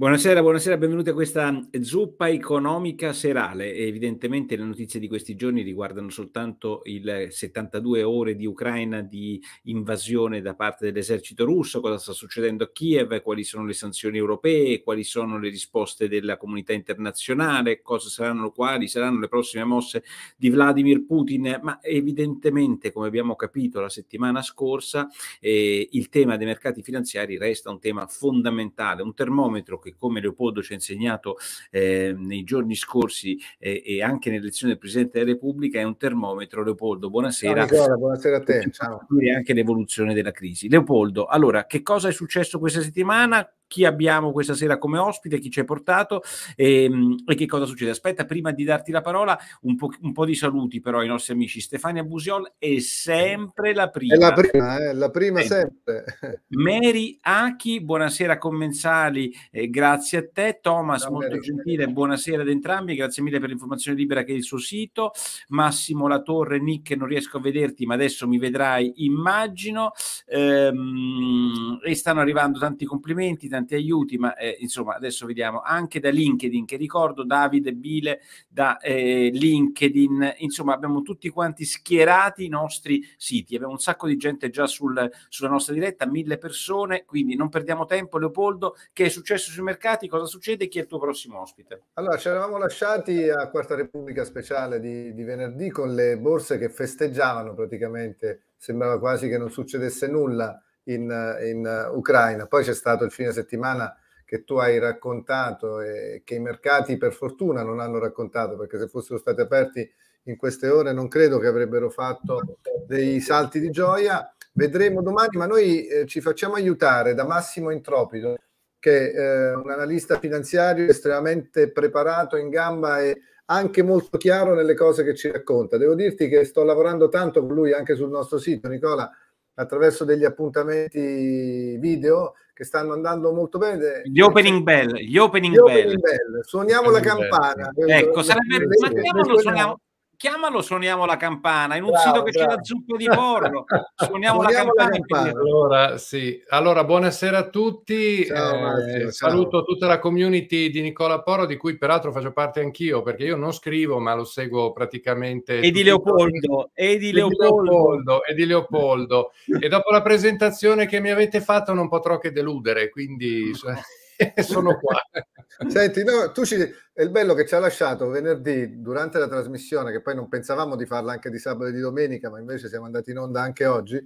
Buonasera, buonasera, benvenuti a questa zuppa economica serale. Evidentemente le notizie di questi giorni riguardano soltanto il 72 ore di Ucraina di invasione da parte dell'esercito russo, cosa sta succedendo a Kiev, quali sono le sanzioni europee, quali sono le risposte della comunità internazionale, saranno, quali saranno le prossime mosse di Vladimir Putin, ma evidentemente, come abbiamo capito la settimana scorsa, eh, il tema dei mercati finanziari resta un tema fondamentale, un termometro che che come Leopoldo ci ha insegnato eh, nei giorni scorsi eh, e anche nell'elezione del Presidente della Repubblica è un termometro. Leopoldo, buonasera. Ciao, buonasera a te. Ciao. E anche l'evoluzione della crisi. Leopoldo, allora, che cosa è successo questa settimana? chi abbiamo questa sera come ospite, chi ci hai portato e, ehm, e, che cosa succede. Aspetta, prima di darti la parola, un po', un po di saluti però ai nostri amici. Stefania Busiol è sempre la prima. È la prima, è eh, la prima sempre. Mary Aki, buonasera commensali, eh, grazie a te. Thomas, no, molto Mary. gentile, buonasera ad entrambi, grazie mille per l'informazione libera che è il suo sito. Massimo La Torre, Nick, non riesco a vederti, ma adesso mi vedrai, immagino. Ehm, e stanno arrivando tanti complimenti, tanti tanti aiuti, ma eh, insomma adesso vediamo anche da LinkedIn, che ricordo Davide Bile da eh, LinkedIn, insomma abbiamo tutti quanti schierati i nostri siti, abbiamo un sacco di gente già sul, sulla nostra diretta, mille persone, quindi non perdiamo tempo Leopoldo, che è successo sui mercati, cosa succede chi è il tuo prossimo ospite? Allora ci eravamo lasciati a Quarta Repubblica speciale di, di venerdì con le borse che festeggiavano praticamente, sembrava quasi che non succedesse nulla in, in Ucraina. Poi c'è stato il fine settimana che tu hai raccontato e che i mercati per fortuna non hanno raccontato, perché se fossero stati aperti in queste ore non credo che avrebbero fatto dei salti di gioia. Vedremo domani, ma noi eh, ci facciamo aiutare da Massimo Intropido, che è eh, un analista finanziario estremamente preparato, in gamba e anche molto chiaro nelle cose che ci racconta. Devo dirti che sto lavorando tanto con lui anche sul nostro sito, Nicola, attraverso degli appuntamenti video che stanno andando molto bene. Gli opening bell, gli opening, gli bell. opening bell. Suoniamo opening la campana. Bell. Ecco, sarebbe... Mandiamolo, suoniamo chiamalo suoniamo la campana in un bravo, sito che bravo. c'è la zuppa di porro suoniamo, suoniamo la campana, la campana. Allora, sì. allora buonasera a tutti ciao, eh, Marzio, saluto tutta la community di Nicola Porro di cui peraltro faccio parte anch'io perché io non scrivo ma lo seguo praticamente e di Leopoldo e di Leopoldo e di Leopoldo e dopo la presentazione che mi avete fatto non potrò che deludere quindi cioè, sono qua. Senti, no, tu ci, è il bello che ci ha lasciato venerdì durante la trasmissione, che poi non pensavamo di farla anche di sabato e di domenica, ma invece siamo andati in onda anche oggi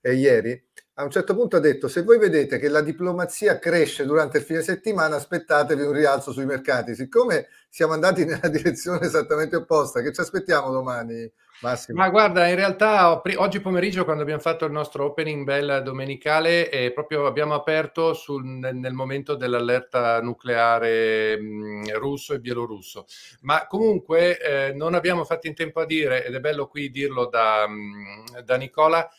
e ieri, a un certo punto ha detto se voi vedete che la diplomazia cresce durante il fine settimana aspettatevi un rialzo sui mercati siccome siamo andati nella direzione esattamente opposta che ci aspettiamo domani Massimo. Ma guarda, in realtà oggi pomeriggio quando abbiamo fatto il nostro opening bell domenicale eh, proprio abbiamo aperto sul, nel momento dell'allerta nucleare mh, mm, russo e bielorusso, ma comunque eh, non abbiamo fatto in tempo a dire, ed è bello qui dirlo da, mm, da Nicola,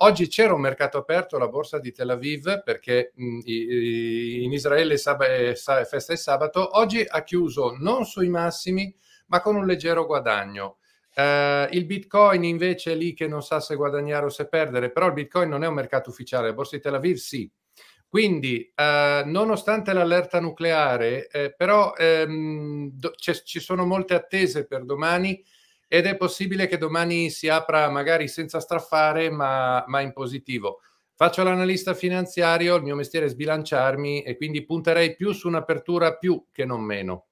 Oggi c'era un mercato aperto alla borsa di Tel Aviv perché mm, in Israele eh, è festa e sabato. Oggi ha chiuso non sui massimi, ma con un leggero guadagno. Uh, il Bitcoin invece è lì che non sa se guadagnare o se perdere, però il Bitcoin non è un mercato ufficiale, la borsa di Tel Aviv sì. Quindi, eh, nonostante l'allerta nucleare, eh, però ehm, do- c- ci sono molte attese per domani ed è possibile che domani si apra magari senza straffare, ma, ma in positivo. Faccio l'analista finanziario, il mio mestiere è sbilanciarmi e quindi punterei più su un'apertura più che non meno.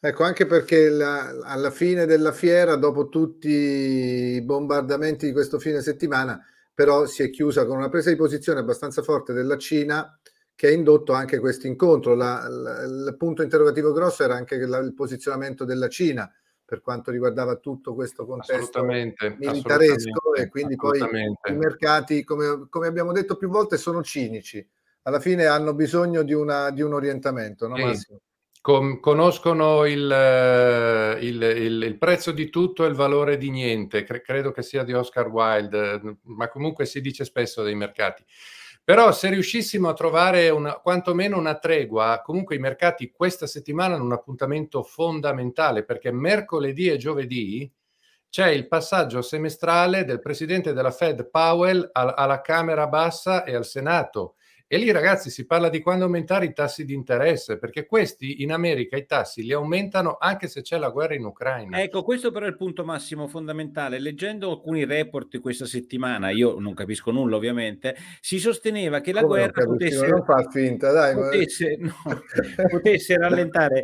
Ecco, anche perché la, alla fine della fiera, dopo tutti i bombardamenti di questo fine settimana, però si è chiusa con una presa di posizione abbastanza forte della Cina che ha indotto anche questo incontro. il punto interrogativo grosso era anche il posizionamento della Cina per quanto riguardava tutto questo contesto militaresco e quindi poi i mercati, come, come, abbiamo detto più volte, sono cinici. Alla fine hanno bisogno di, una, di un orientamento, no Massimo? conoscono il, eh, il, il, il, prezzo di tutto e il valore di niente, Cre- credo che sia di Oscar Wilde, ma comunque si dice spesso dei mercati. Però se riuscissimo a trovare una, quantomeno una tregua, comunque i mercati questa settimana hanno un appuntamento fondamentale perché mercoledì e giovedì c'è il passaggio semestrale del presidente della Fed Powell alla Camera Bassa e al Senato e lì ragazzi si parla di quando aumentare i tassi di interesse, perché questi in America i tassi li aumentano anche se c'è la guerra in Ucraina. Ecco, questo però è il punto massimo fondamentale. Leggendo alcuni report di questa settimana, io non capisco nulla ovviamente, si sosteneva che la Come guerra capisco, potesse... Non fa finta, dai. Potesse, ma... no, potesse rallentare.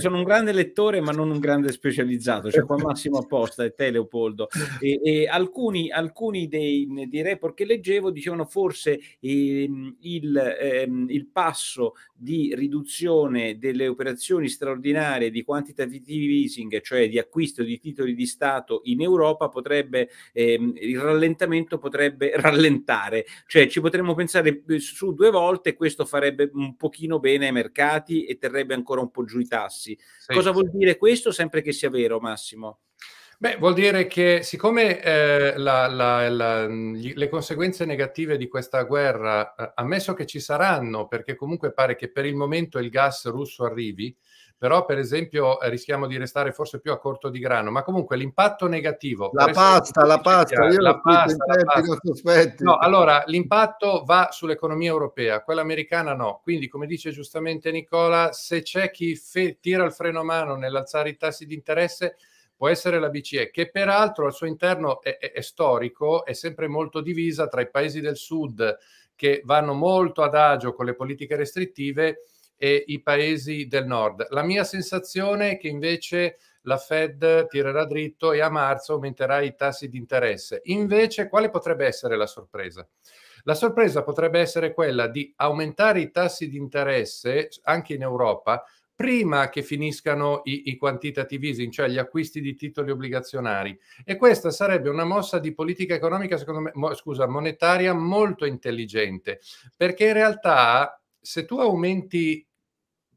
Sono un grande lettore ma non un grande specializzato, cioè qua Massimo apposta e te Leopoldo. E, e alcuni, alcuni dei, dei, report che leggevo dicevano forse... E, ehm, il, ehm, il passo di riduzione delle operazioni straordinarie di quantitative easing, cioè di acquisto di titoli di Stato in Europa, potrebbe, ehm, il rallentamento potrebbe rallentare, cioè ci potremmo pensare eh, su due volte, questo farebbe un pochino bene ai mercati e terrebbe ancora un po' giù i tassi. Sì, Cosa sì. vuol dire questo? Sempre che sia vero, Massimo. Beh, vuol dire che siccome eh, la, la, la, gli, le conseguenze negative di questa guerra, eh, ammesso che ci saranno, perché comunque pare che per il momento il gas russo arrivi, però per esempio eh, rischiamo di restare forse più a corto di grano, ma comunque l'impatto negativo... La pasta, la pasta, io la pasta, la pasta. sospetti. No, allora l'impatto va sull'economia europea, quella americana no, quindi come dice giustamente Nicola, se c'è chi fe- tira il freno a mano nell'alzare i tassi di interesse può essere la BCE, che peraltro al suo interno è, è, è storico, è sempre molto divisa tra i paesi del sud che vanno molto ad agio con le politiche restrittive e i paesi del nord. La mia sensazione è che invece la Fed tirerà dritto e a marzo aumenterà i tassi di interesse. Invece, quale potrebbe essere la sorpresa? La sorpresa potrebbe essere quella di aumentare i tassi di interesse anche in Europa prima che finiscano i, i quantitative easing, cioè gli acquisti di titoli obbligazionari. E questa sarebbe una mossa di politica economica, secondo me, mo, scusa, monetaria molto intelligente, perché in realtà se tu aumenti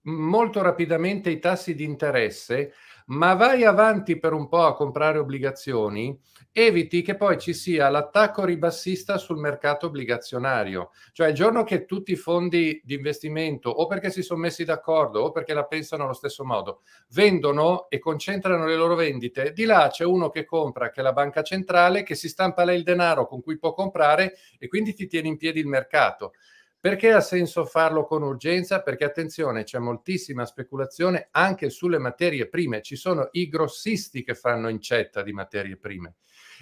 molto rapidamente i tassi di interesse, ma vai avanti per un po' a comprare obbligazioni, eviti che poi ci sia l'attacco ribassista sul mercato obbligazionario. Cioè il giorno che tutti i fondi di investimento, o perché si sono messi d'accordo, o perché la pensano allo stesso modo, vendono e concentrano le loro vendite, di là c'è uno che compra, che è la banca centrale, che si stampa lei il denaro con cui può comprare e quindi ti tiene in piedi il mercato. Perché ha senso farlo con urgenza? Perché attenzione, c'è moltissima speculazione anche sulle materie prime. Ci sono i grossisti che fanno incetta di materie prime.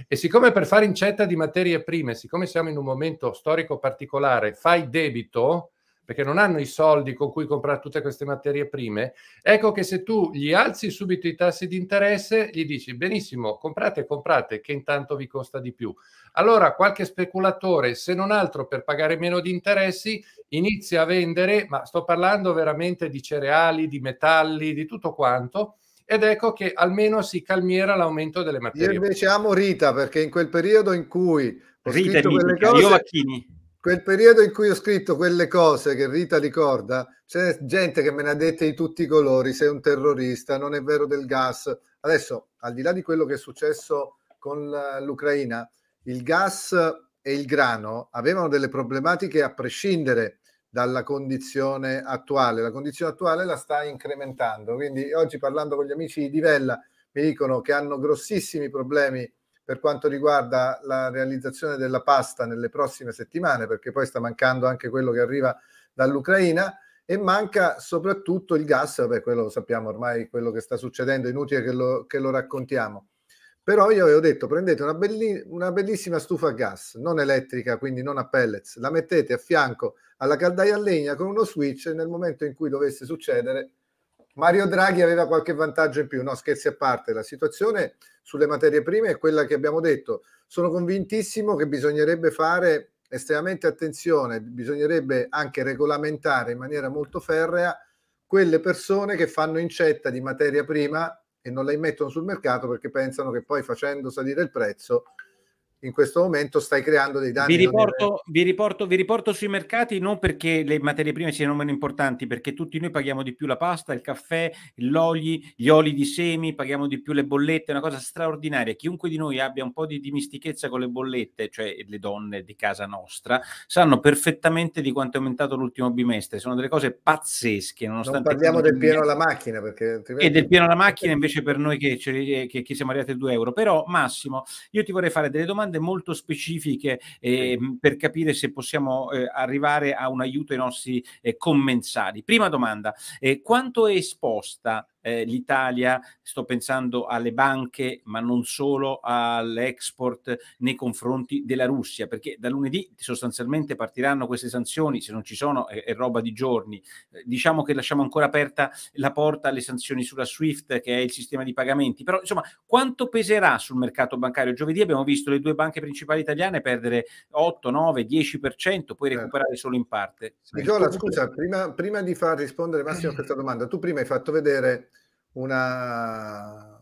E siccome per fare incetta di materie prime, siccome siamo in un momento storico particolare, fai debito, perché non hanno i soldi con cui comprare tutte queste materie prime, ecco che se tu gli alzi subito i tassi di interesse, gli dici benissimo, comprate, comprate, che intanto vi costa di più. Allora qualche speculatore, se non altro per pagare meno di interessi, inizia a vendere, ma sto parlando veramente di cereali, di metalli, di tutto quanto, ed ecco che almeno si calmiera l'aumento delle materie. prime. Io invece amo Rita perché in quel periodo in cui Rita, scritto Rita, quelle cose, io Vacchini quel periodo in cui ho scritto quelle cose che Rita ricorda, c'è gente che me ne ha dette di tutti i colori, sei un terrorista, non è vero del gas. Adesso, al di là di quello che è successo con l'Ucraina, il gas e il grano avevano delle problematiche a prescindere dalla condizione attuale. La condizione attuale la sta incrementando. Quindi oggi parlando con gli amici di Vella mi dicono che hanno grossissimi problemi per quanto riguarda la realizzazione della pasta nelle prossime settimane, perché poi sta mancando anche quello che arriva dall'Ucraina e manca soprattutto il gas, vabbè quello lo sappiamo ormai, quello che sta succedendo, è inutile che lo, che lo raccontiamo. Però io avevo detto prendete una, belli, una bellissima stufa a gas, non elettrica, quindi non a pellets, la mettete a fianco alla caldaia a legna con uno switch e nel momento in cui dovesse succedere Mario Draghi aveva qualche vantaggio in più. No, scherzi a parte, la situazione sulle materie prime è quella che abbiamo detto. Sono convintissimo che bisognerebbe fare estremamente attenzione, bisognerebbe anche regolamentare in maniera molto ferrea quelle persone che fanno incetta di materia prima e non la immettono sul mercato perché pensano che poi facendo salire il prezzo in questo momento stai creando dei danni. Vi riporto, vi riporto, vi riporto sui mercati non perché le materie prime siano meno importanti, perché tutti noi paghiamo di più la pasta, il caffè, l'olio, gli oli di semi, paghiamo di più le bollette, è una cosa straordinaria. Chiunque di noi abbia un po' di dimistichezza con le bollette, cioè le donne di casa nostra, sanno perfettamente di quanto è aumentato l'ultimo bimestre. Sono delle cose pazzesche. Nonostante non parliamo del pieno alla macchina. Perché altrimenti... E del pieno alla macchina invece per noi che, che, che siamo arrivati a 2 euro. Però Massimo, io ti vorrei fare delle domande domande molto specifiche eh, per capire se possiamo eh, arrivare a un aiuto ai nostri eh, commensali. Prima domanda, eh, quanto è esposta eh, l'Italia, sto pensando alle banche, ma non solo all'export nei confronti della Russia, perché da lunedì sostanzialmente partiranno queste sanzioni, se non ci sono è, è roba di giorni. Eh, diciamo che lasciamo ancora aperta la porta alle sanzioni sulla SWIFT, che è il sistema di pagamenti, però insomma quanto peserà sul mercato bancario? Giovedì abbiamo visto le due banche principali italiane perdere 8, 9, 10%, poi recuperare solo in parte. Nicola, scusa, prima, prima di far rispondere Massimo a questa domanda, tu prima hai fatto vedere una,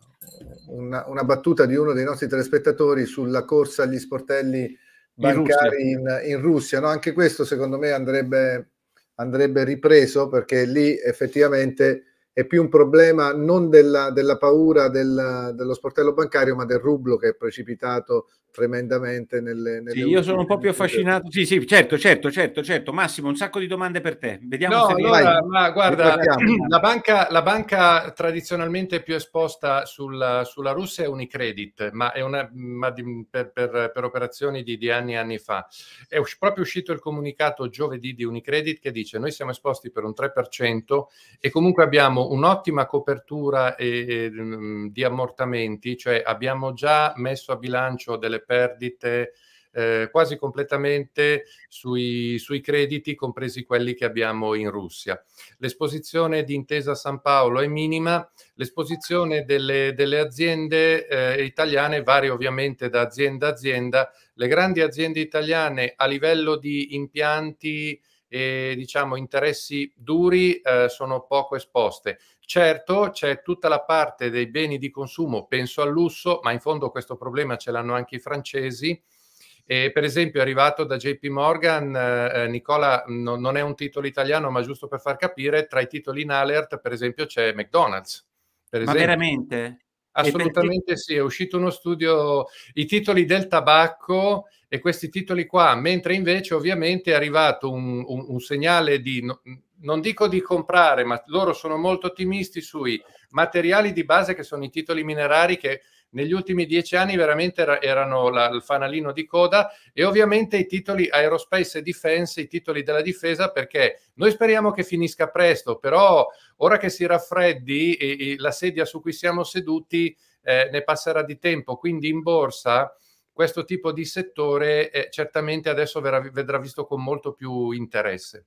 una, una, battuta di uno dei nostri telespettatori sulla corsa agli sportelli bancari in Russia. In, in Russia no? Anche questo secondo me andrebbe, andrebbe, ripreso perché lì effettivamente è più un problema non della, della paura del, dello sportello bancario ma del rublo che è precipitato tremendamente nelle... nelle sì, io sono un po' più affascinato. Sì, sì, certo, certo, certo, certo. Massimo, un sacco di domande per te. Vediamo no, se allora, ma guarda, la banca, la banca, tradizionalmente più esposta sulla, sulla Russia è Unicredit, ma, è una, ma di, per, per, per, operazioni di, di anni e anni fa. È us- proprio uscito il comunicato giovedì di Unicredit che dice noi siamo esposti per un 3% e comunque abbiamo un'ottima copertura e, e, mm, di ammortamenti, cioè abbiamo già messo a bilancio delle perdite eh, quasi completamente sui, sui, crediti, compresi quelli che abbiamo in Russia. L'esposizione di Intesa San Paolo è minima, l'esposizione delle, delle aziende eh, italiane varia ovviamente da azienda a azienda. Le grandi aziende italiane a livello di impianti e diciamo interessi duri eh, sono poco esposte. Certo, c'è tutta la parte dei beni di consumo, penso al lusso, ma in fondo questo problema ce l'hanno anche i francesi. E per esempio è arrivato da JP Morgan, eh, eh, Nicola, no, non è un titolo italiano, ma giusto per far capire, tra i titoli in alert, per esempio, c'è McDonald's. Per esempio. Ma veramente? Assolutamente sì, è uscito uno studio, i titoli del tabacco e questi titoli qua, mentre invece ovviamente è arrivato un, un, un segnale di, non dico di comprare, ma loro sono molto ottimisti sui materiali di base che sono i titoli minerari che negli ultimi dieci anni veramente erano la, il fanalino di coda e ovviamente i titoli aerospace e defense, i titoli della difesa, perché noi speriamo che finisca presto, però ora che si raffreddi e, e la sedia su cui siamo seduti eh, ne passerà di tempo, quindi in borsa questo tipo di settore eh, certamente adesso verrà, vedrà visto con molto più interesse.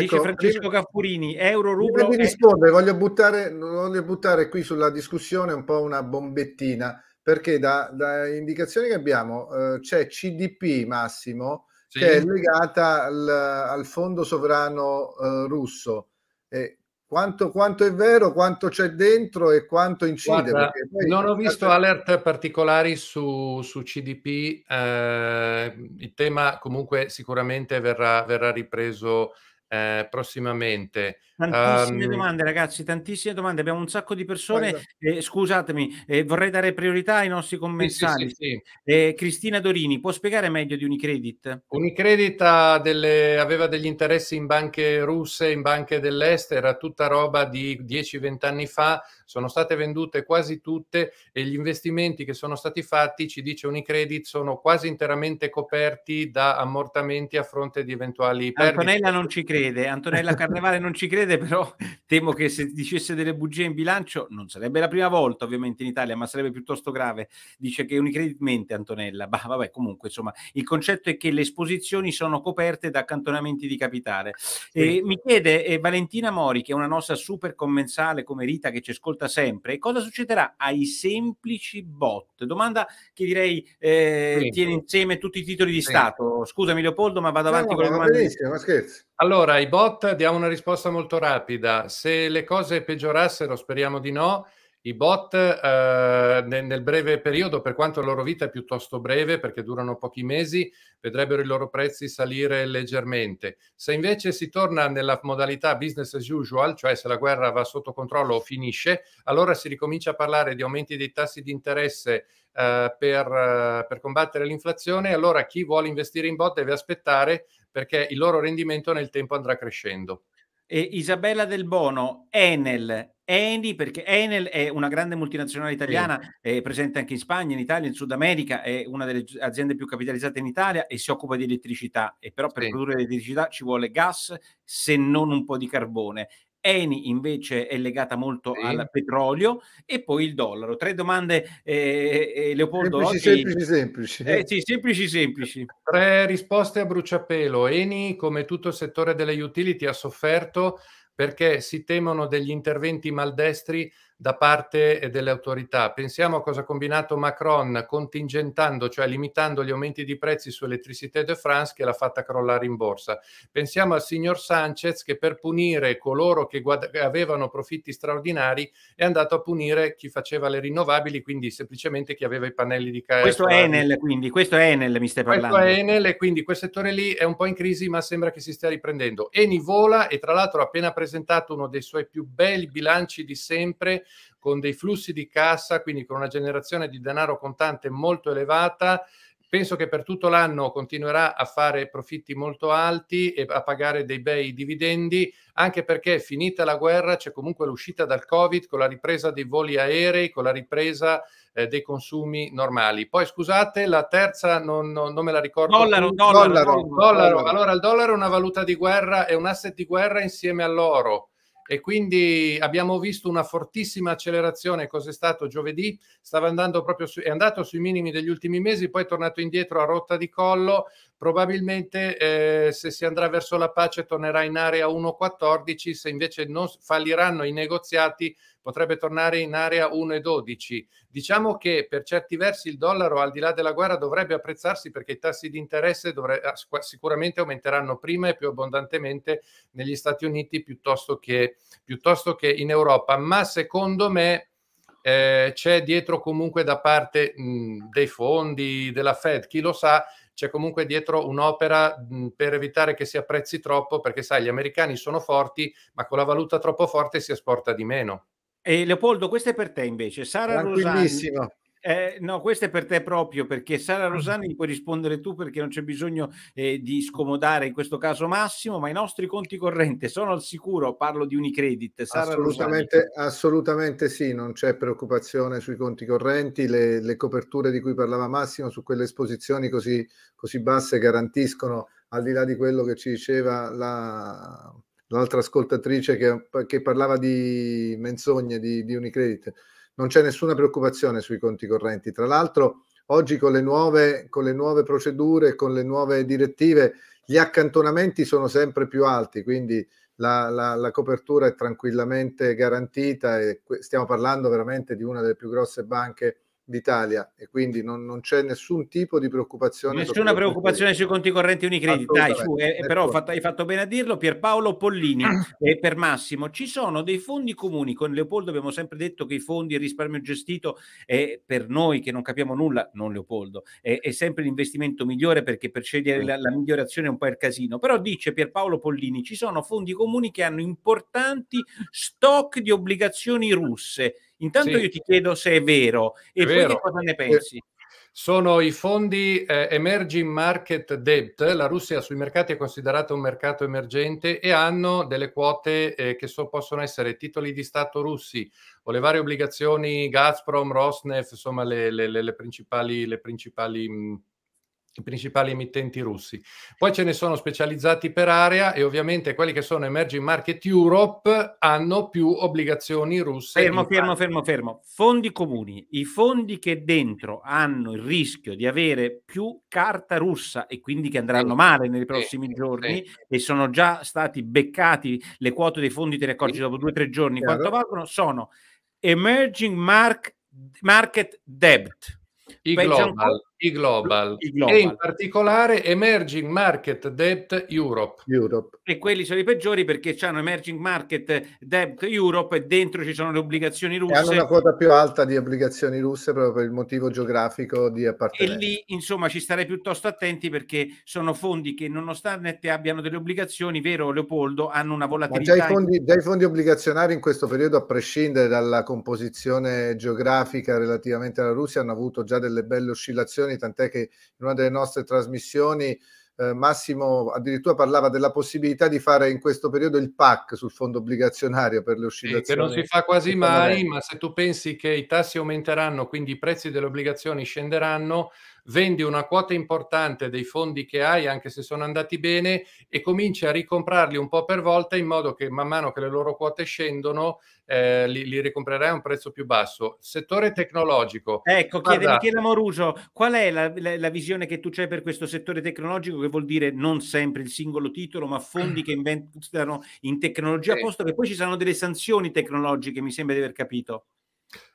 Dice ecco, Francesco Cappurini, euro rublo. Mi eh". risponde, è... voglio, buttare, voglio buttare qui sulla discussione un po' una bombettina, perché da, da indicazioni che abbiamo eh, c'è CDP Massimo, sì. che è legata al, al fondo sovrano eh, russo. Eh, quanto, quanto, è vero, quanto c'è dentro e quanto incide. Guarda, poi... non ho visto alert particolari su, su CDP, eh, il tema comunque sicuramente verrà, verrà ripreso eh, prossimamente. Tantissime um, domande, ragazzi, tantissime domande. Abbiamo un sacco di persone. Eh, scusatemi, eh, vorrei dare priorità ai nostri commensali. Sì, sì, sì, Cristina Dorini, può spiegare meglio di Unicredit? Unicredit delle, aveva degli interessi in banche russe, in banche dell'est, era tutta roba di 10-20 anni fa sono state vendute quasi tutte e gli investimenti che sono stati fatti, ci dice Unicredit, sono quasi interamente coperti da ammortamenti a fronte di eventuali perdite. Antonella non ci crede, Antonella Carnevale non ci crede, però temo che se dicesse delle bugie in bilancio non sarebbe la prima volta ovviamente in Italia, ma sarebbe piuttosto grave. Dice che Unicredit mente Antonella, ma vabbè comunque insomma il concetto è che le esposizioni sono coperte da accantonamenti di capitale. Sì. Eh, mi chiede eh, Valentina Mori, che è una nostra super commensale come Rita che ci ascolta ascolta sempre, cosa succederà ai semplici bot? Domanda che direi eh, sì. tiene insieme tutti i titoli di sì. Stato. Scusami Leopoldo, ma vado avanti no, con la domanda. Ma scherzo. Allora, i bot diamo una risposta molto rapida. Se le cose peggiorassero, speriamo di no, i bot eh, nel, nel, breve periodo, per quanto la loro vita è piuttosto breve, perché durano pochi mesi, vedrebbero i loro prezzi salire leggermente. Se invece si torna nella modalità business as usual, cioè se la guerra va sotto controllo o finisce, allora si ricomincia a parlare di aumenti dei tassi di interesse eh, per, eh, per combattere l'inflazione. Allora chi vuole investire in bot deve aspettare perché il loro rendimento nel tempo andrà crescendo. E Isabella Del Bono, Enel, Eni, perché Enel è una grande multinazionale italiana, sì. è presente anche in Spagna, in Italia, in Sud America, è una delle aziende più capitalizzate in Italia e si occupa di elettricità. E però per sì. produrre elettricità ci vuole gas, se non un po' di carbone. Eni invece è legata molto sì. al petrolio e poi il dollaro. Tre domande, eh, eh, eh Leopoldo. Semplici, oggi... semplici, semplici. Eh, sì, semplici, semplici. Tre risposte a bruciapelo. Eni, come tutto il settore delle utility, ha sofferto perché si temono degli interventi maldestri da parte eh, delle autorità. Pensiamo a cosa ha combinato Macron contingentando, cioè limitando gli aumenti di prezzi su Electricité de France che l'ha fatta crollare in borsa. Pensiamo al signor Sanchez che per punire coloro che guad- avevano profitti straordinari è andato a punire chi faceva le rinnovabili, quindi semplicemente chi aveva i pannelli di casa. Questo è Enel, quindi questo è Enel, mi stai parlando. Questo è Enel, quindi quel settore lì è un po' in crisi, ma sembra che si stia riprendendo. Eni vola e tra l'altro ha appena presentato uno dei suoi più belli bilanci di sempre con dei flussi di cassa, quindi con una generazione di denaro contante molto elevata, penso che per tutto l'anno continuerà a fare profitti molto alti e a pagare dei bei dividendi, anche perché finita la guerra c'è comunque l'uscita dal Covid con la ripresa dei voli aerei, con la ripresa eh, dei consumi normali. Poi scusate, la terza non, non, non me la ricordo. Dollaro, dollaro, dollaro, dollaro. Allora il dollaro è una valuta di guerra, è un asset di guerra insieme all'oro e quindi abbiamo visto una fortissima accelerazione. Cos'è stato giovedì? Stava andando proprio su, è andato sui minimi degli ultimi mesi, poi è tornato indietro a rotta di collo. Probabilmente eh, se si andrà verso la pace tornerà in area 1,14, se invece non falliranno i negoziati potrebbe tornare in area 1,12. Diciamo che per certi versi il dollaro, al di là della guerra, dovrebbe apprezzarsi perché i tassi di interesse dovre- ah, sicuramente aumenteranno prima e più abbondantemente negli Stati Uniti piuttosto che, piuttosto che in Europa. Ma secondo me eh, c'è dietro comunque da parte mh, dei fondi, della Fed, chi lo sa, c'è comunque dietro un'opera per evitare che si apprezzi troppo, perché sai, gli americani sono forti, ma con la valuta troppo forte si esporta di meno. E Leopoldo, questo è per te invece. Sara Rosani. Eh, no, questo è per te proprio perché Sara mm. Rosani puoi rispondere tu perché non c'è bisogno eh, di scomodare in questo caso Massimo, ma i nostri conti correnti sono al sicuro, parlo di Unicredit. Sara assolutamente, Rosani. assolutamente sì, non c'è preoccupazione sui conti correnti, le, le coperture di cui parlava Massimo su quelle esposizioni così, così basse garantiscono, al di là di quello che ci diceva la un'altra ascoltatrice che, che parlava di menzogne di, di, Unicredit. Non c'è nessuna preoccupazione sui conti correnti. Tra l'altro, oggi con le nuove, con le nuove procedure, con le nuove direttive, gli accantonamenti sono sempre più alti, quindi la, la, la copertura è tranquillamente garantita e stiamo parlando veramente di una delle più grosse banche d'Italia e quindi non, non c'è nessun tipo di preoccupazione. Nessuna preoccupazione sui conti correnti Unicredit, dai, su, eh, però ecco. fatto, hai fatto bene a dirlo. Pierpaolo Pollini e per Massimo, ci sono dei fondi comuni, con Leopoldo abbiamo sempre detto che i fondi il risparmio gestito eh, per noi che non capiamo nulla, non Leopoldo, eh, è, sempre l'investimento migliore perché per scegliere la, la migliore è un po' il casino, però dice Pierpaolo Pollini, ci sono fondi comuni che hanno importanti stock di obbligazioni russe Intanto sì. io ti chiedo se è vero e è poi vero. cosa ne eh, pensi. Sono i fondi eh, Emerging Market Debt, la Russia sui mercati è considerata un mercato emergente e hanno delle quote eh, che so, possono essere titoli di Stato russi o le varie obbligazioni Gazprom, Rosneft, insomma le, le, le, le principali, principali mh, i principali emittenti russi. Poi ce ne sono specializzati per area e ovviamente quelli che sono Emerging Market Europe hanno più obbligazioni russe. Fermo, fermo, fermo, fermo. Fondi comuni, i fondi che dentro hanno il rischio di avere più carta russa e quindi che andranno male nei prossimi sì, giorni sì. e sono già stati beccati le quote dei fondi te ne accorgi sì. dopo due o tre giorni certo. quanto valgono, sono Emerging Mark, Market Debt. I Penso global i global, i global, e in particolare Emerging Market Debt Europe. Europe. E quelli sono i peggiori perché hanno Emerging Market Debt Europe e dentro ci sono le obbligazioni russe. E hanno una quota più alta di obbligazioni russe proprio per il motivo geografico di appartenenza. E lì insomma ci starei piuttosto attenti perché sono fondi che nonostante abbiano delle obbligazioni, vero Leopoldo, hanno una volatilità. Già i, fondi, già i fondi obbligazionari in questo periodo, a prescindere dalla composizione geografica relativamente alla Russia, hanno avuto già delle belle oscillazioni trasmissioni, tant'è che in una delle nostre trasmissioni eh, Massimo addirittura parlava della possibilità di fare in questo periodo il PAC sul fondo obbligazionario per le oscillazioni. Sì, che non si fa quasi mai, ma se tu pensi che i tassi aumenteranno, quindi i prezzi delle obbligazioni scenderanno, vendi una quota importante dei fondi che hai, anche se sono andati bene, e cominci a ricomprarli un po' per volta in modo che man mano che le loro quote scendono eh, li, li, ricomprerai a un prezzo più basso. Settore tecnologico. Ecco, chiede Michele Moruso, qual è la, la, la, visione che tu c'hai per questo settore tecnologico che vuol dire non sempre il singolo titolo, ma fondi che inventano in tecnologia, sì. posto che poi ci saranno delle sanzioni tecnologiche, mi sembra di aver capito.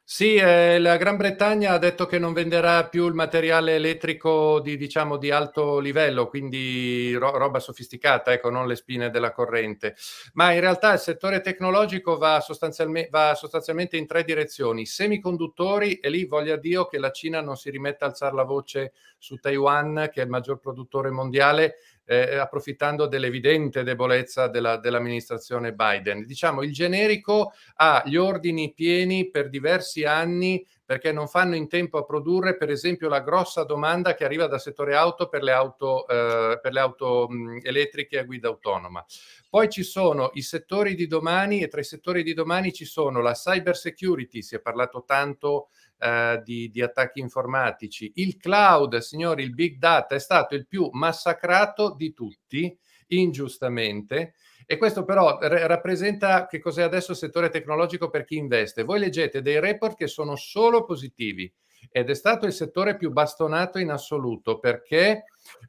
Sì, eh, la Gran Bretagna ha detto che non venderà più il materiale elettrico di, diciamo, di alto livello, quindi ro- roba sofisticata, ecco, non le spine della corrente. Ma in realtà il settore tecnologico va, sostanzialme- va sostanzialmente in tre direzioni. Semiconduttori, e lì voglia Dio che la Cina non si rimetta a alzare la voce su Taiwan, che è il maggior produttore mondiale, eh, approfittando dell'evidente debolezza della, dell'amministrazione Biden. Diciamo, il generico ha gli ordini pieni per diversi anni perché non fanno in tempo a produrre, per esempio, la grossa domanda che arriva dal settore auto per le auto, eh, per le auto mh, mm, elettriche a guida autonoma. Poi ci sono i settori di domani e tra i settori di domani ci sono la cyber security, si è parlato tanto eh, di, di attacchi informatici, il cloud, signori, il big data è stato il più massacrato di tutti, ingiustamente e questo però r- rappresenta che cos'è adesso il settore tecnologico per chi investe. Voi leggete dei report che sono solo positivi ed è stato il settore più bastonato in assoluto perché,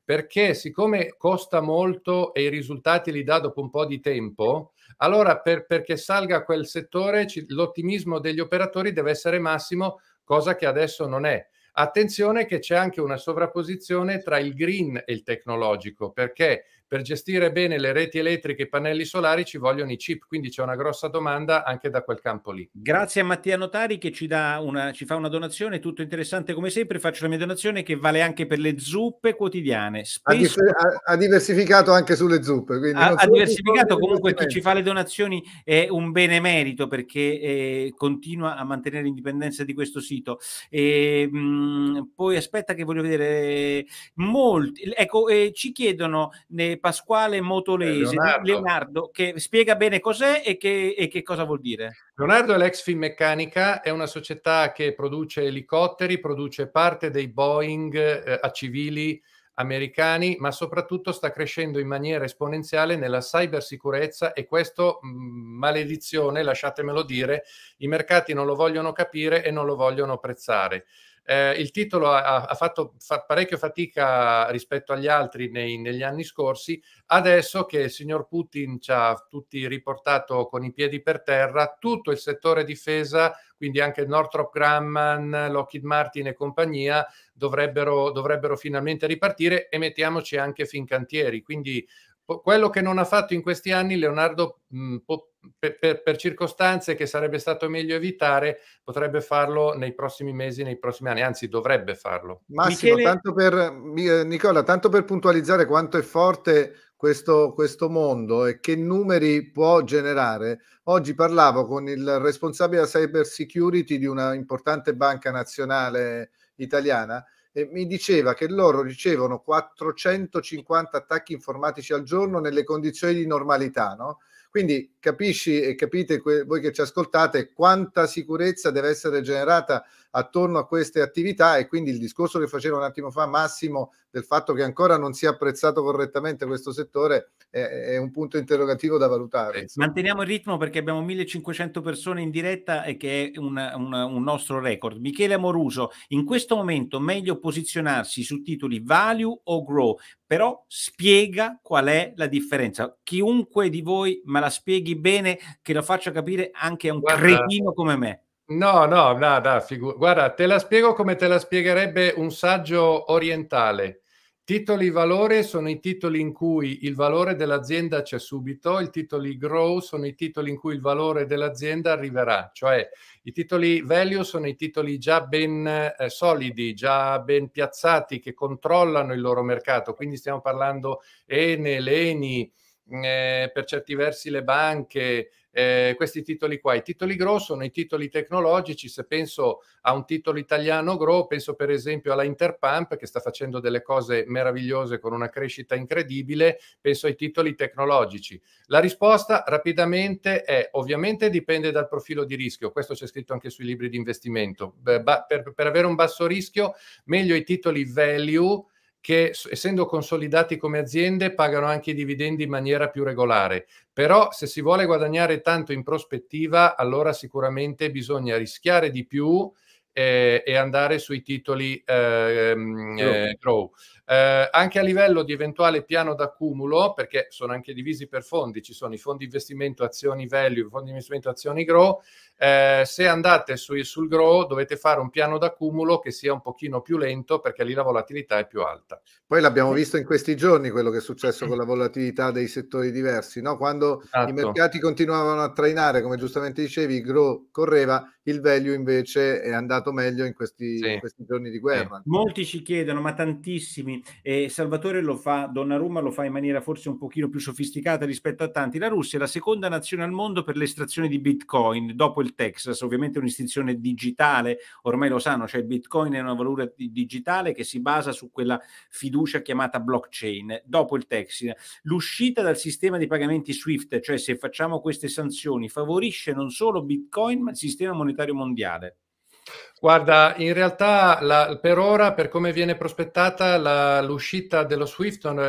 perché siccome costa molto e i risultati li dà dopo un po' di tempo, allora per, perché salga quel settore ci, l'ottimismo degli operatori deve essere massimo, cosa che adesso non è. Attenzione che c'è anche una sovrapposizione tra il green e il tecnologico, perché per gestire bene le reti elettriche e i pannelli solari ci vogliono i chip, quindi c'è una grossa domanda anche da quel campo lì. Grazie a Mattia Notari che ci, una, ci fa una donazione, tutto interessante come sempre, faccio la mia donazione che vale anche per le zuppe quotidiane. Spesso... Ha, ha, diversificato anche sulle zuppe. Ha, ha, diversificato comunque chi ci fa le donazioni è un benemerito perché eh, continua a mantenere l'indipendenza di questo sito. E, ehm, mh, poi aspetta che voglio vedere molti, ecco eh, ci chiedono... Ne, Pasquale Motolesi, Leonardo. Leonardo, che spiega bene cos'è e che, e che cosa vuol dire. Leonardo è l'ex film meccanica, è una società che produce elicotteri, produce parte dei Boeing eh, a civili americani, ma soprattutto sta crescendo in maniera esponenziale nella cybersicurezza e questo mm, maledizione, lasciatemelo dire, i mercati non lo vogliono capire e non lo vogliono apprezzare. Eh, il titolo ha, ha fatto fa parecchio fatica rispetto agli altri nei, negli anni scorsi. Adesso che il signor Putin ci ha tutti riportato con i piedi per terra, tutto il settore difesa, quindi anche Northrop Grumman, Lockheed Martin e compagnia, dovrebbero, dovrebbero finalmente ripartire e mettiamoci anche Fincantieri. Quindi quello che non ha fatto in questi anni Leonardo, mh, per, per, per, circostanze che sarebbe stato meglio evitare, potrebbe farlo nei prossimi mesi, nei prossimi anni, anzi dovrebbe farlo. Massimo, Michele... tanto per, eh, Nicola, tanto per puntualizzare quanto è forte questo, questo mondo e che numeri può generare, oggi parlavo con il responsabile della cyber security di una importante banca nazionale italiana e mi diceva che loro ricevono 450 attacchi informatici al giorno nelle condizioni di normalità, no? Quindi capisci e capite voi che ci ascoltate quanta sicurezza deve essere generata attorno a queste attività e quindi il discorso che faceva un attimo fa Massimo del fatto che ancora non sia apprezzato correttamente questo settore è, è un punto interrogativo da valutare. Eh, insomma. Manteniamo il ritmo perché abbiamo 1500 persone in diretta e che è una, una, un nostro record. Michele Amoruso, in questo momento meglio posizionarsi su titoli value o grow, però spiega qual è la differenza. Chiunque di voi me la spieghi bene, che lo faccia capire anche a un Guarda, cretino come me. No, no, no, no figu- guarda, te la spiego come te la spiegherebbe un saggio orientale. Titoli valore sono i titoli in cui il valore dell'azienda c'è subito, i titoli grow sono i titoli in cui il valore dell'azienda arriverà, cioè i titoli value sono i titoli già ben eh, solidi, già ben piazzati, che controllano il loro mercato, quindi stiamo parlando Ene, Leni, eh, per certi versi le banche, eh, questi titoli qua. I titoli GROW sono i titoli tecnologici, se penso a un titolo italiano GROW, penso per esempio alla Interpump che sta facendo delle cose meravigliose con una crescita incredibile, penso ai titoli tecnologici. La risposta rapidamente è ovviamente dipende dal profilo di rischio, questo c'è scritto anche sui libri di investimento. Per, per avere un basso rischio meglio i titoli value che essendo consolidati come aziende pagano anche i dividendi in maniera più regolare. Però se si vuole guadagnare tanto in prospettiva, allora sicuramente bisogna rischiare di più eh, e andare sui titoli eh, ehm, eh, grow. Eh, anche a livello di eventuale piano d'accumulo, perché sono anche divisi per fondi, ci sono i fondi investimento azioni value, i fondi investimento azioni grow, eh, se andate su, sul grow dovete fare un piano d'accumulo che sia un pochino più lento perché lì la volatilità è più alta. Poi l'abbiamo visto in questi giorni quello che è successo con la volatilità dei settori diversi, no? quando esatto. i mercati continuavano a trainare, come giustamente dicevi, il grow correva, il value invece è andato meglio in questi, sì. in questi giorni di guerra. Molti ci chiedono, ma tantissimi e Salvatore lo fa, Donnarumma lo fa in maniera forse un pochino più sofisticata rispetto a tanti. La Russia è la seconda nazione al mondo per l'estrazione di Bitcoin, dopo il Texas, ovviamente un'istituzione digitale, ormai lo sanno, cioè il Bitcoin è una valuta digitale che si basa su quella fiducia chiamata blockchain, dopo il Texas. L'uscita dal sistema di pagamenti SWIFT, cioè se facciamo queste sanzioni, favorisce non solo Bitcoin ma il sistema monetario mondiale. Guarda, in realtà la, per ora, per come viene prospettata, la, l'uscita dello SWIFT eh,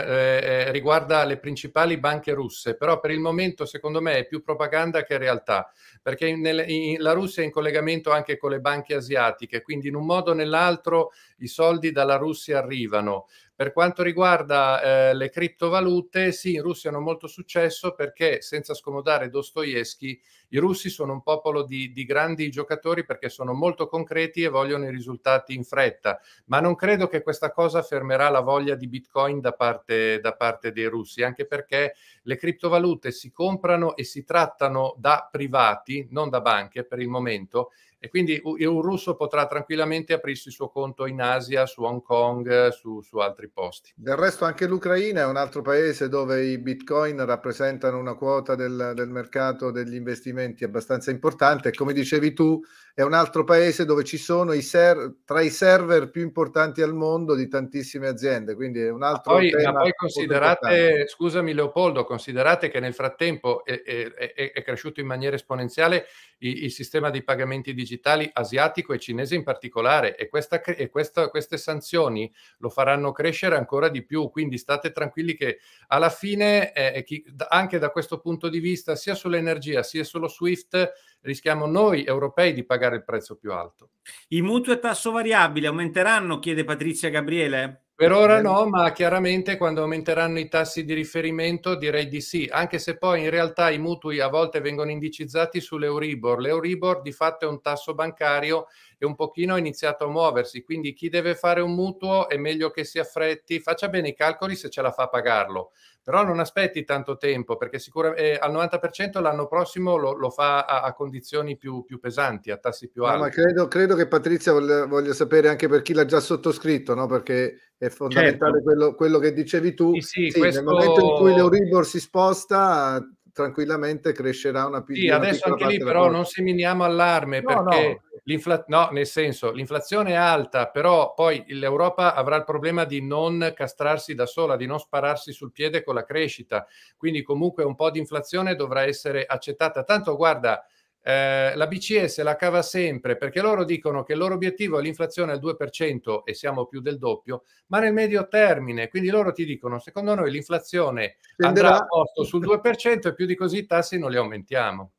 eh, riguarda le principali banche russe, però per il momento secondo me è più propaganda che realtà, perché in, in, la Russia è in collegamento anche con le banche asiatiche, quindi in un modo o nell'altro i soldi dalla Russia arrivano. Per quanto riguarda eh, le criptovalute, sì, in Russia hanno molto successo perché, senza scomodare Dostoevsky, i russi sono un popolo di, di, grandi giocatori perché sono molto concreti e vogliono i risultati in fretta. Ma non credo che questa cosa fermerà la voglia di Bitcoin da parte, da parte dei russi, anche perché le criptovalute si comprano e si trattano da privati, non da banche per il momento, e quindi un russo potrà tranquillamente aprirsi il suo conto in Asia, su Hong Kong, su, su, altri posti. Del resto anche l'Ucraina è un altro paese dove i bitcoin rappresentano una quota del, del mercato degli investimenti abbastanza importante come dicevi tu è un altro paese dove ci sono i ser- tra i server più importanti al mondo di tantissime aziende, quindi è un altro paese. poi, tema. poi considerate, scusami Leopoldo, considerate che nel frattempo è, è, è cresciuto in maniera esponenziale il, il, sistema di pagamenti digitali asiatico e cinese in particolare e, questa, e questa, queste sanzioni lo faranno crescere ancora di più, quindi state tranquilli che alla fine eh, eh chi, anche da questo punto di vista sia sull'energia sia sullo SWIFT rischiamo noi europei di pagare il prezzo più alto. I mutui a tasso variabile aumenteranno, chiede Patrizia Gabriele? Per ora no, ma chiaramente quando aumenteranno i tassi di riferimento direi di sì, anche se poi in realtà i mutui a volte vengono indicizzati sull'Euribor. L'Euribor di fatto è un tasso bancario e un pochino ha iniziato a muoversi, quindi chi deve fare un mutuo è meglio che si affretti, faccia bene i calcoli se ce la fa a pagarlo, però non aspetti tanto tempo perché sicuramente eh, al 90% l'anno prossimo lo, lo fa a, a condizioni più, più, pesanti, a tassi più alti. No, credo, credo, che Patrizia voglia, voglia, sapere anche per chi l'ha già sottoscritto, no? perché è fondamentale certo. quello, quello, che dicevi tu. Sì, sì, sì questo... Nel momento in cui l'Euribor si sposta tranquillamente crescerà una, più, sì, una adesso anche lì però non seminiamo allarme no, perché no. L'infla- no, nel senso, l'inflazione è alta, però poi l'Europa avrà il problema di non castrarsi da sola, di non spararsi sul piede con la crescita. Quindi comunque un po' di inflazione dovrà essere accettata. Tanto guarda, eh, la BCE se la cava sempre perché loro dicono che il loro obiettivo è l'inflazione al 2% e siamo più del doppio, ma nel medio termine. Quindi loro ti dicono, secondo noi l'inflazione andrà a posto sul 2% e più di così i tassi non li aumentiamo.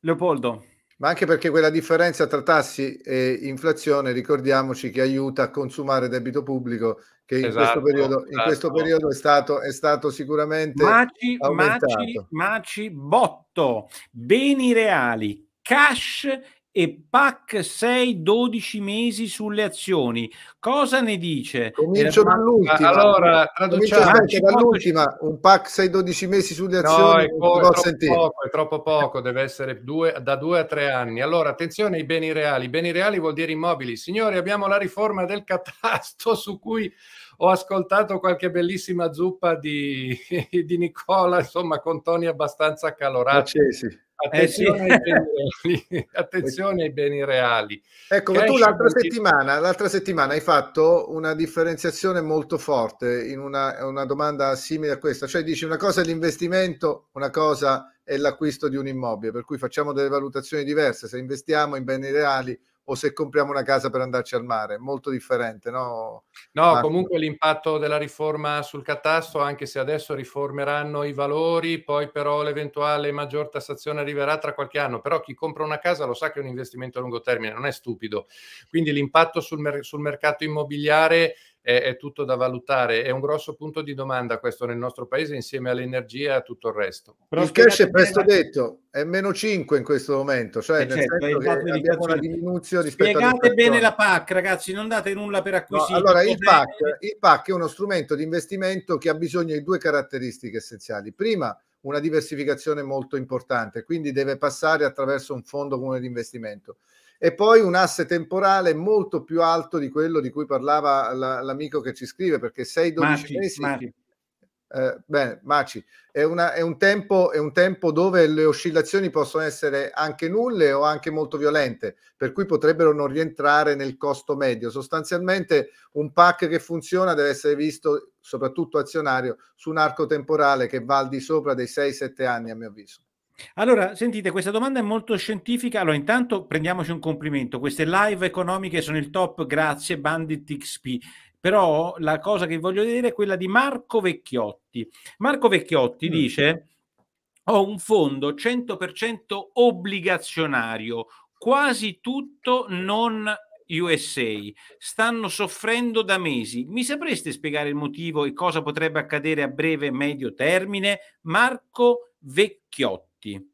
Leopoldo ma anche perché quella differenza tra tassi e inflazione, ricordiamoci che aiuta a consumare debito pubblico, che in, questo, esatto, periodo, esatto. in questo, periodo, è stato, è stato sicuramente maci, aumentato. Maci, maci, botto, beni reali, cash e PAC 6 12 mesi sulle azioni. Cosa ne dice? Comincio eh, dall'ultima. Allora, traduciamo dall'ultima, un PAC 6 12 mesi sulle no, azioni. È, po- troppo poco, è troppo poco, deve essere due, da 2 a 3 anni. Allora, attenzione ai beni reali. Beni reali vuol dire immobili. Signori, abbiamo la riforma del catasto su cui ho ascoltato qualche bellissima zuppa di, di Nicola, insomma, con toni abbastanza calorati. Accesi Attenzione, eh sì. ai, beni attenzione ai beni reali. Ecco, Cash tu l'altra settimana, l'altra settimana hai fatto una differenziazione molto forte in una, una domanda simile a questa, cioè dici una cosa è l'investimento, una cosa è l'acquisto di un immobile, per cui facciamo delle valutazioni diverse, se investiamo in beni reali o se compriamo una casa per andarci al mare, molto differente, no? No, Marco? comunque l'impatto della riforma sul catasto, anche se adesso riformeranno i valori, poi però l'eventuale maggior tassazione arriverà tra qualche anno, però chi compra una casa lo sa che è un investimento a lungo termine, non è stupido. Quindi l'impatto sul, mer- sul mercato immobiliare è, è tutto da valutare, è un grosso punto di domanda questo nel nostro paese insieme all'energia e a tutto il resto. Però il cash è presto detto, è meno 5 in questo momento, cioè eh, nel certo, senso che abbiamo una diminuzione rispetto Spiegate bene la PAC ragazzi, non date nulla per acquisire. No, allora il PAC, il PAC è uno strumento di investimento che ha bisogno di due caratteristiche essenziali. Prima una diversificazione molto importante, quindi deve passare attraverso un fondo comune di investimento e poi un asse temporale molto più alto di quello di cui parlava la, l'amico che ci scrive, perché 6-12 mesi... Mari. Eh, bene, Maci, è, una, è, un tempo, è, un tempo, dove le oscillazioni possono essere anche nulle o anche molto violente, per cui potrebbero non rientrare nel costo medio. Sostanzialmente un pack che funziona deve essere visto, soprattutto azionario, su un arco temporale che va al di sopra dei 6-7 anni, a mio avviso. Allora, sentite, questa domanda è molto scientifica. Allora, intanto prendiamoci un complimento. Queste live economiche sono il top, grazie Bandit XP. Però la cosa che voglio dire è quella di Marco Vecchiotti. Marco Vecchiotti mm. dice: Ho un fondo 100% obbligazionario, quasi tutto non USA stanno soffrendo da mesi. Mi sapreste spiegare il motivo e cosa potrebbe accadere a breve e medio termine? Marco Vecchiotti tutti.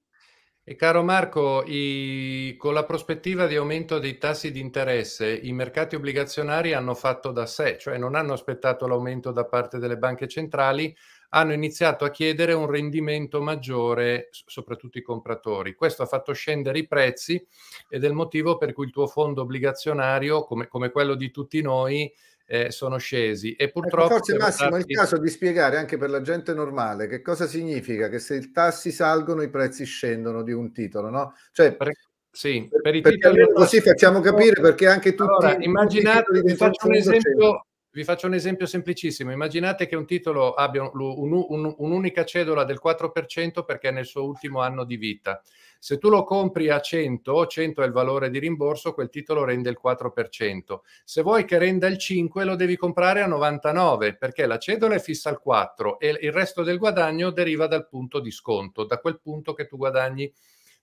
E caro Marco, i, con la prospettiva di aumento dei tassi di interesse, i mercati obbligazionari hanno fatto da sé, cioè non hanno aspettato l'aumento da parte delle banche centrali, hanno iniziato a chiedere un rendimento maggiore, soprattutto i compratori. Questo ha fatto scendere i prezzi ed è il motivo per cui il tuo fondo obbligazionario, come, come quello di tutti noi, eh, sono scesi e ecco, purtroppo... Ecco, forse Massimo darti... è il caso di spiegare anche per la gente normale che cosa significa che se i tassi salgono i prezzi scendono di un titolo, no? Cioè, per... Sì, per i titoli... così facciamo capire perché anche tutti... Allora, immaginate, vi faccio un esempio... Vi faccio un esempio semplicissimo. Immaginate che un titolo abbia un, un, un, un'unica cedola del 4% perché è nel suo ultimo anno di vita. Se tu lo compri a 100, 100 è il valore di rimborso, quel titolo rende il 4%. Se vuoi che renda il 5, lo devi comprare a 99, perché la cedola è fissa al 4 e il resto del guadagno deriva dal punto di sconto, da quel punto che tu guadagni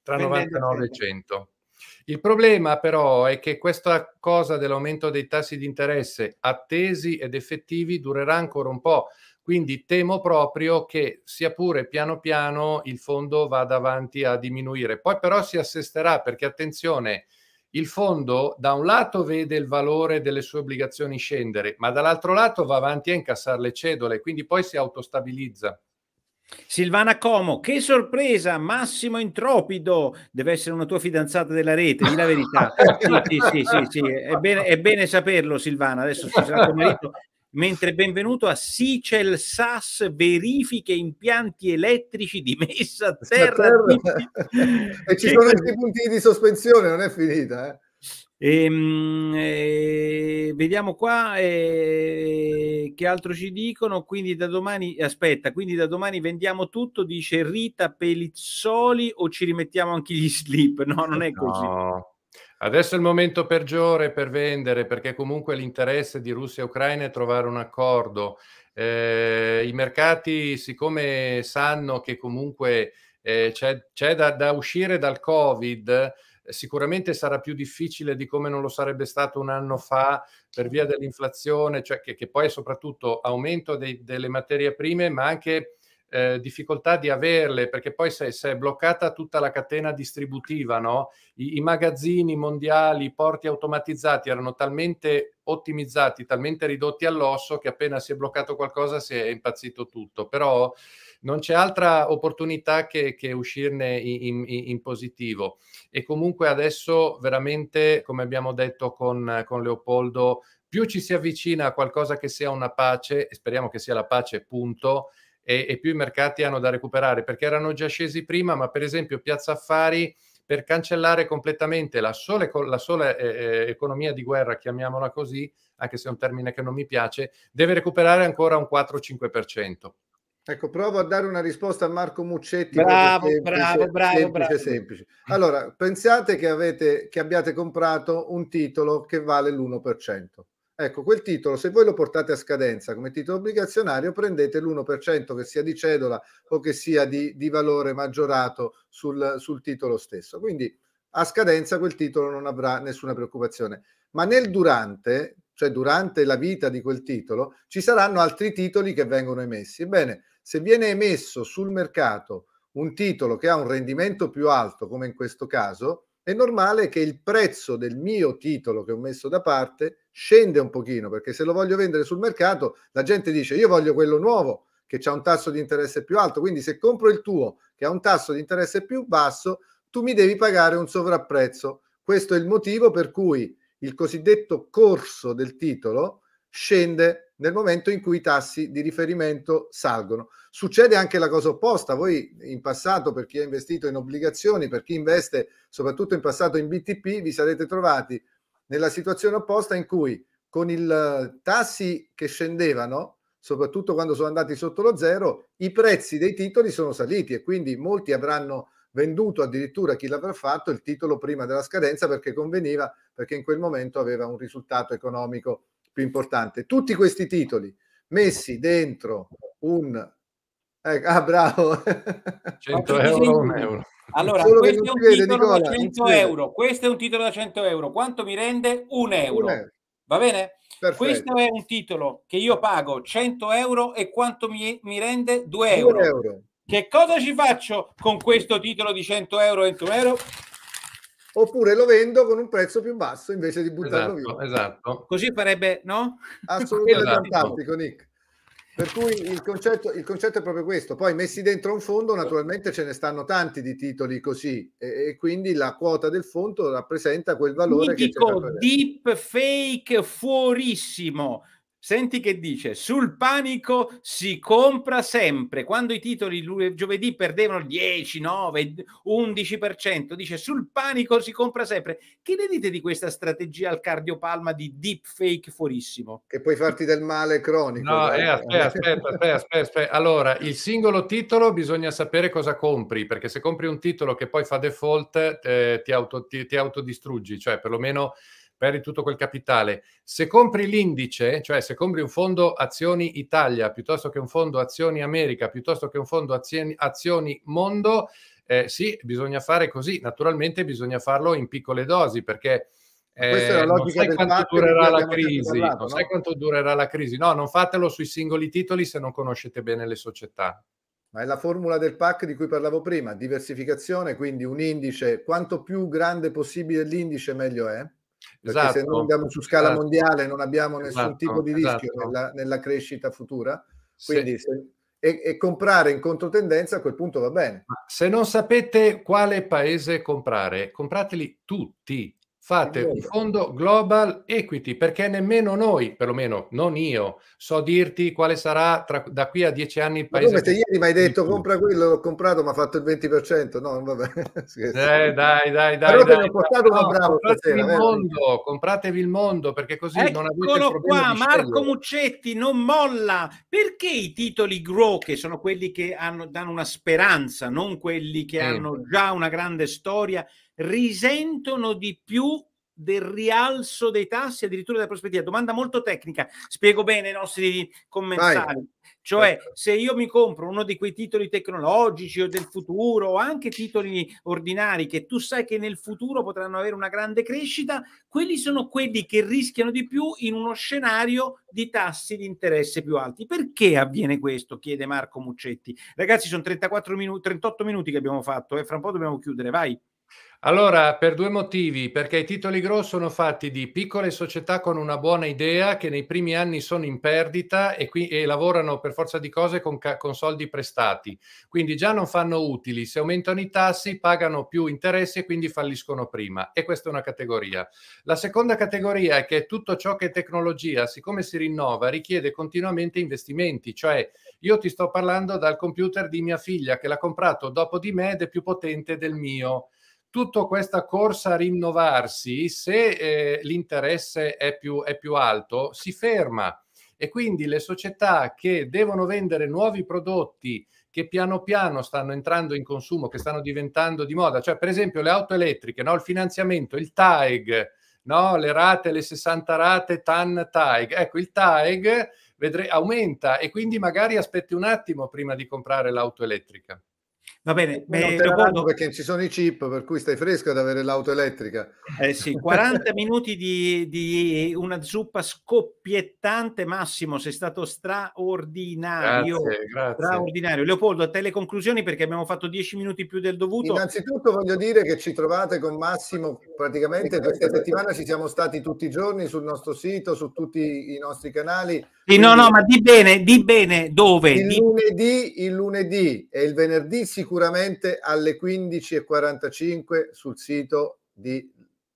tra 99 e 100. Il problema però è che questa cosa dell'aumento dei tassi di interesse attesi ed effettivi durerà ancora un po', quindi temo proprio che sia pure piano piano il fondo vada avanti a diminuire. Poi però si assesterà perché attenzione, il fondo da un lato vede il valore delle sue obbligazioni scendere, ma dall'altro lato va avanti a incassare le cedole, quindi poi si autostabilizza. Silvana Como, che sorpresa, Massimo Intropido, deve essere una tua fidanzata della rete, di la verità. Sì, sì, sì, sì, sì. È, bene, è bene saperlo Silvana, adesso ci sarà tuo marito mentre benvenuto a Sicel SAS verifiche impianti elettrici di messa a terra. e ci sono anche i punti di sospensione, non è finita. Eh? Ehm, eh, vediamo qua eh, che altro ci dicono. Quindi da domani, aspetta, quindi da domani vendiamo tutto, dice Rita Pelizzoli o ci rimettiamo anche gli slip? No, non è così. No. Adesso è il momento peggiore per vendere perché comunque l'interesse di Russia e Ucraina è trovare un accordo. Eh, I mercati, siccome sanno che comunque eh, c'è, c'è da, da, uscire dal Covid, sicuramente sarà più difficile di come non lo sarebbe stato un anno fa per via dell'inflazione, cioè che, che poi soprattutto aumento dei, delle materie prime, ma anche eh, difficoltà di averle, perché poi se, se, è bloccata tutta la catena distributiva, no? I, I, magazzini mondiali, i porti automatizzati erano talmente ottimizzati, talmente ridotti all'osso che appena si è bloccato qualcosa si è impazzito tutto. Però non c'è altra opportunità che, che uscirne in, in, in, positivo. E comunque adesso veramente, come abbiamo detto con, con Leopoldo, più ci si avvicina a qualcosa che sia una pace, e speriamo che sia la pace, punto, e, e più i mercati hanno da recuperare perché erano già scesi prima, ma per esempio Piazza Affari per cancellare completamente la sola, la sola eh, eh, economia di guerra, chiamiamola così, anche se è un termine che non mi piace, deve recuperare ancora un 4-5%. Ecco, provo a dare una risposta a Marco Muccetti. Bravo, semplice, bravo, bravo, semplice, bravo. Semplice. Allora, pensate che, avete, che abbiate comprato un titolo che vale l'1%. Ecco, quel titolo, se voi lo portate a scadenza come titolo obbligazionario, prendete l'1% che sia di cedola o che sia di, di valore maggiorato sul, sul, titolo stesso. Quindi a scadenza quel titolo non avrà nessuna preoccupazione. Ma nel durante, cioè durante la vita di quel titolo, ci saranno altri titoli che vengono emessi. Ebbene, se viene emesso sul mercato un titolo che ha un rendimento più alto, come in questo caso, è normale che il prezzo del mio titolo che ho messo da parte scende un pochino, perché se lo voglio vendere sul mercato, la gente dice io voglio quello nuovo che ha un tasso di interesse più alto, quindi se compro il tuo che ha un tasso di interesse più basso, tu mi devi pagare un sovrapprezzo. Questo è il motivo per cui il cosiddetto corso del titolo scende nel momento in cui i tassi di riferimento salgono. Succede anche la cosa opposta, voi in passato per chi ha investito in obbligazioni, per chi investe soprattutto in passato in BTP, vi sarete trovati nella situazione opposta in cui con i tassi che scendevano, soprattutto quando sono andati sotto lo zero, i prezzi dei titoli sono saliti e quindi molti avranno venduto addirittura chi l'avrà fatto il titolo prima della scadenza perché conveniva, perché in quel momento aveva un risultato economico più importante. Tutti questi titoli messi dentro un... Eh, ah, bravo! 100 euro, un euro. Allora, questo è un vede, titolo Nicola, da 100 euro. Questo è un titolo da 100 euro. Quanto mi rende? Un euro. Un euro. Va bene? Perfetto. Questo è un titolo che io pago 100 euro e quanto mi, mi rende? 2 euro. 2 euro. Che cosa ci faccio con questo titolo di 100 euro e 100 euro? oppure lo vendo con un prezzo più basso invece di buttarlo esatto, via. Esatto. Così farebbe, no? Assolutamente esatto. fantastico, Nick. Per cui il concetto, il concetto, è proprio questo. Poi messi dentro un fondo, naturalmente ce ne stanno tanti di titoli così, e, e quindi la quota del fondo rappresenta quel valore Mi che dico deep fake fuorissimo. Senti che dice, sul panico si compra sempre. Quando i titoli giovedì perdevano il 10, 9, 11%, dice sul panico si compra sempre. Che ne dite di questa strategia al cardiopalma di deepfake forissimo? Che puoi farti del male cronico. No, eh, aspetta, aspetta, aspetta, aspetta, aspetta. Allora, il singolo titolo bisogna sapere cosa compri, perché se compri un titolo che poi fa default eh, ti, auto, ti, ti autodistruggi, cioè perlomeno perdi tutto quel capitale. Se compri l'indice, cioè se compri un fondo azioni Italia piuttosto che un fondo azioni America, piuttosto che un fondo azioni, azioni mondo, eh, sì, bisogna fare così. Naturalmente bisogna farlo in piccole dosi perché... Eh, questa è la eh, logica non sai quanto durerà la crisi, parlato, non no? sai quanto durerà la crisi. No, non fatelo sui singoli titoli se non conoscete bene le società. Ma è la formula del PAC di cui parlavo prima, diversificazione, quindi un indice, quanto più grande possibile l'indice meglio è. Perché esatto. se non esatto. andiamo su scala esatto. mondiale non abbiamo nessun esatto. tipo di esatto. rischio nella, nella, crescita futura. Quindi se, e, e, comprare in controtendenza a quel punto va bene. Se non sapete quale paese comprare, comprateli tutti. Fate un fondo global equity perché nemmeno noi, perlomeno non io, so dirti quale sarà tra, da qui a dieci anni il paese. Ma come se ieri mi hai detto compra quello, l'ho comprato, ma ha fatto il 20%. No, vabbè. Eh, dai, dai, dai. Però dai, dai, portato no, compratevi, il eh, mondo, compratevi il mondo perché così Eccolo non avete Eccolo qua, Marco Muccetti non molla. Perché i titoli grow, che sono quelli che hanno, danno una speranza, non quelli che mm. hanno già una grande storia, risentono di più del rialzo dei tassi, addirittura della prospettiva. Domanda molto tecnica, spiego bene i nostri commentari. Vai. Cioè, se io mi compro uno di quei titoli tecnologici o del futuro, o anche titoli ordinari che tu sai che nel futuro potranno avere una grande crescita, quelli sono quelli che rischiano di più in uno scenario di tassi di interesse più alti. Perché avviene questo? chiede Marco Muccetti. Ragazzi, sono 34 minuti, 38 minuti che abbiamo fatto e eh? fra un po' dobbiamo chiudere, vai. Allora, per due motivi, perché i titoli GRO sono fatti di piccole società con una buona idea che nei primi anni sono in perdita e, qui, e lavorano per forza di cose con, con, soldi prestati, quindi già non fanno utili, se aumentano i tassi pagano più interessi e quindi falliscono prima e questa è una categoria. La seconda categoria è che tutto ciò che è tecnologia, siccome si rinnova, richiede continuamente investimenti, cioè io ti sto parlando dal computer di mia figlia che l'ha comprato dopo di me ed è più potente del mio tutta questa corsa a rinnovarsi, se eh, l'interesse è più, è più alto, si ferma e quindi le società che devono vendere nuovi prodotti che piano piano stanno entrando in consumo, che stanno diventando di moda, cioè per esempio le auto elettriche, no? il finanziamento, il TAEG, no? le rate, le 60 rate, TAN, TAEG, ecco il TAEG vedre- aumenta e quindi magari aspetti un attimo prima di comprare l'auto elettrica. Va bene, beh, Leopoldo... perché ci sono i chip, per cui stai fresco ad avere l'auto elettrica. Eh sì, 40 minuti di, di, una zuppa scoppiettante, Massimo, sei stato straordinario. Grazie, grazie. straordinario. Leopoldo, a te le conclusioni perché abbiamo fatto 10 minuti più del dovuto. Innanzitutto voglio dire che ci trovate con Massimo, praticamente questa settimana ci siamo stati tutti i giorni sul nostro sito, su tutti i nostri canali sì, no, no, ma di bene, di bene dove? Il di... lunedì, il lunedì e il venerdì sicuramente alle 15.45 sul sito di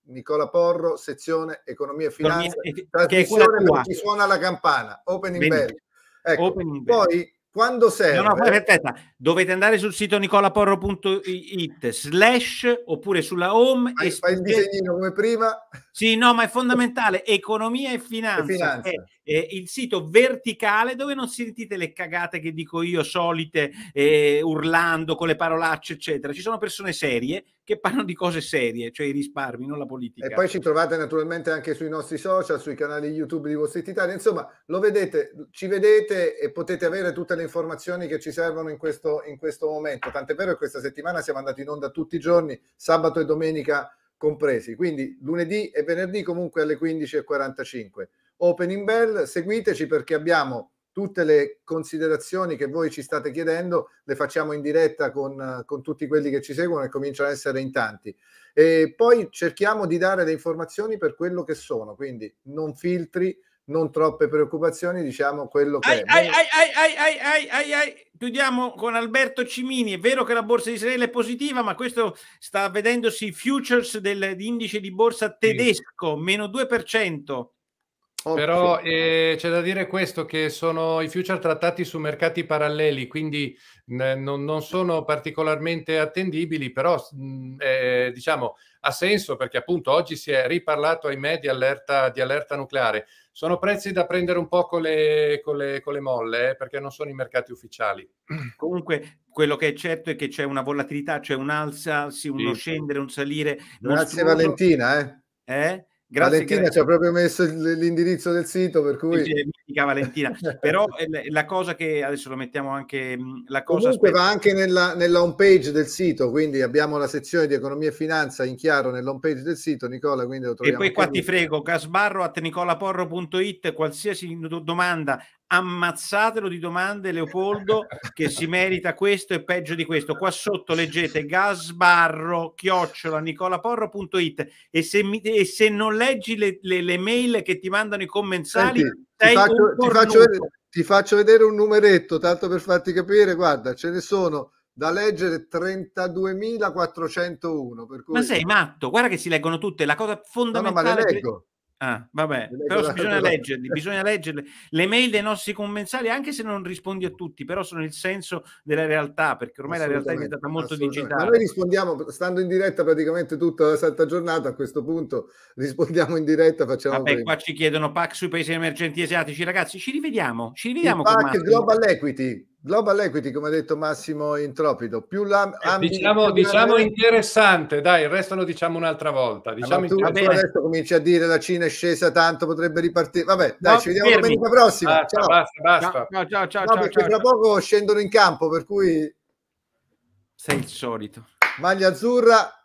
Nicola Porro, sezione Economia e Finanza, che è per chi suona la campana, opening bell. Ecco, opening poi quando serve... No, no, aspetta, dovete andare sul sito nicolaporro.it slash oppure sulla home... Fai, e fai il disegnino come prima? Sì, no, ma è fondamentale, Economia e Finanza. E finanza. È eh, il sito verticale dove non sentite le cagate che dico io solite, eh, urlando con le parolacce, eccetera. Ci sono persone serie che parlano di cose serie, cioè i risparmi, non la politica. E poi ci trovate naturalmente anche sui nostri social, sui canali YouTube di Wall Street Italia. Insomma, lo vedete, ci vedete e potete avere tutte le informazioni che ci servono in questo, in questo momento. Tant'è vero che questa settimana siamo andati in onda tutti i giorni, sabato e domenica compresi. Quindi lunedì e venerdì comunque alle 15.45. Opening Bell, seguiteci perché abbiamo tutte le considerazioni che voi ci state chiedendo, le facciamo in diretta con, con tutti quelli che ci seguono e cominciano ad essere in tanti. E poi cerchiamo di dare le informazioni per quello che sono, quindi non filtri, non troppe preoccupazioni, diciamo quello che ai, è. Ai, ai, ai, ai, Chiudiamo con Alberto Cimini. È vero che la borsa di Israele è positiva, ma questo sta vedendosi futures dell'indice di borsa tedesco, meno 2%. Okay. Però eh, c'è da dire questo, che sono i future trattati su mercati paralleli, quindi mh, non, non, sono particolarmente attendibili, però eh, diciamo ha senso perché appunto oggi si è riparlato, ahimè, di allerta, di allerta nucleare. Sono prezzi da prendere un po' con le, con le, con le molle, eh, perché non sono i mercati ufficiali. Comunque, quello che è certo è che c'è una volatilità, c'è un alzarsi, uno sì. scendere, un salire. Grazie mostruoso. Valentina, eh? Eh? Grazie, Valentina grazie. ci ha proprio messo l'indirizzo del sito, per cui... Mitica Valentina, però eh, la cosa che adesso lo mettiamo anche... Mm, la cosa Comunque aspetta... va anche nella, nella home page del sito, quindi abbiamo la sezione di economia e finanza in chiaro nell'home page del sito, Nicola, quindi lo troviamo... E poi qua ti frego, casbarro at nicolaporro.it, qualsiasi domanda, ammazzatelo di domande Leopoldo che si merita questo e peggio di questo qua sotto leggete gasbarro chiocciola nicolaporro.it e se, mi, e se non leggi le, le, le, mail che ti mandano i commensali Senti, ti, faccio, ti, faccio vedere, ti, faccio, vedere, un numeretto tanto per farti capire guarda ce ne sono da leggere 32.401 cui... ma sei matto guarda che si leggono tutte la cosa fondamentale no, no, ma le leggo. Che Ah, vabbè, però bisogna leggerli, bisogna leggerle. Le mail dei nostri commensali, anche se non rispondi a tutti, però sono il senso della realtà, perché ormai la realtà è diventata molto digitale. Ma noi rispondiamo, stando in diretta praticamente tutta la santa giornata, a questo punto rispondiamo in diretta, facciamo... Vabbè, qua ci chiedono PAC sui paesi emergenti asiatici, ragazzi, ci rivediamo, ci rivediamo. Il PAC Global Equity. Global equity, come ha detto Massimo Intropido, più la... Eh, diciamo, più diciamo la... interessante, dai, il resto lo diciamo un'altra volta. Ah, diciamo ah, tu, tu adesso cominci a dire la Cina è scesa tanto, potrebbe ripartire. Vabbè, dai, no, ci vediamo fermi. domenica prossima. Basta, ciao. Basta, basta. No, ciao, ciao, no, ciao, perché ciao, tra poco scendono in campo, per cui... Sei il solito. Maglia azzurra,